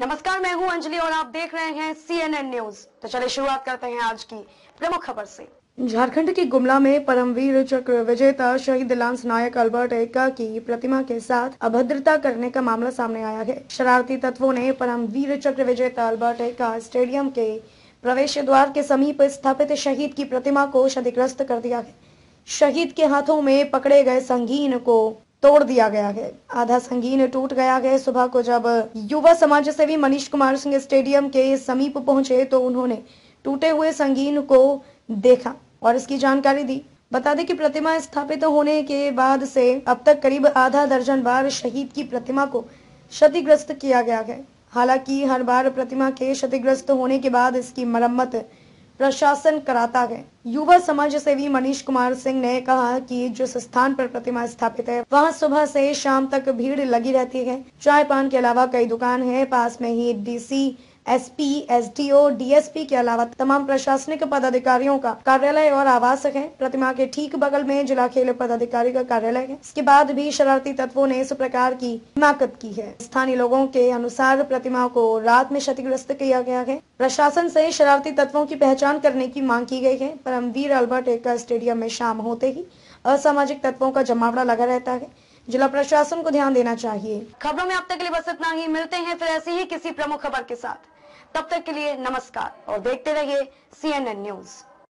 नमस्कार मैं हूं अंजलि और आप देख रहे हैं सीएनएन न्यूज तो चलिए शुरुआत करते हैं आज की प्रमुख खबर से झारखंड के गुमला में परमवीर चक्र विजेता शहीद लांस नायक अल्बर्ट एक्का की प्रतिमा के साथ अभद्रता करने का मामला सामने आया है शरारती तत्वों ने परमवीर चक्र विजेता अल्बर्ट एक्का स्टेडियम के प्रवेश द्वार के समीप स्थापित शहीद की प्रतिमा को क्षतिग्रस्त कर दिया है शहीद के हाथों में पकड़े गए संगीन को तोड़ दिया गया है आधा संगीन टूट गया है सुबह को जब युवा समाज सेवी मनीष कुमार सिंह स्टेडियम के समीप पहुंचे तो उन्होंने टूटे हुए संगीन को देखा और इसकी जानकारी दी बता दें कि प्रतिमा स्थापित होने के बाद से अब तक करीब आधा दर्जन बार शहीद की प्रतिमा को क्षतिग्रस्त किया गया है हालांकि हर बार प्रतिमा के क्षतिग्रस्त होने के बाद इसकी मरम्मत प्रशासन कराता है युवा समाज सेवी मनीष कुमार सिंह ने कहा कि जिस स्थान पर प्रतिमा स्थापित है वहां सुबह से शाम तक भीड़ लगी रहती है चाय पान के अलावा कई दुकान है पास में ही डीसी एसपी एसडीओ डीएसपी के अलावा तमाम प्रशासनिक पदाधिकारियों का कार्यालय और आवास है प्रतिमा के ठीक बगल में जिला खेल पदाधिकारी का कार्यालय है इसके बाद भी शरारती तत्वों ने इस प्रकार की हिमाकत की है स्थानीय लोगों के अनुसार प्रतिमा को रात में क्षतिग्रस्त किया गया है प्रशासन से शरारती तत्वों की पहचान करने की मांग की गई है परमवीर अल्बर्ट एक्का स्टेडियम में शाम होते ही असामाजिक तत्वों का जमावड़ा लगा रहता है जिला प्रशासन को ध्यान देना चाहिए खबरों में अब तक के लिए बस इतना ही मिलते हैं फिर ऐसे ही किसी प्रमुख खबर के साथ तब तक के लिए नमस्कार और देखते रहिए सी एन एन न्यूज़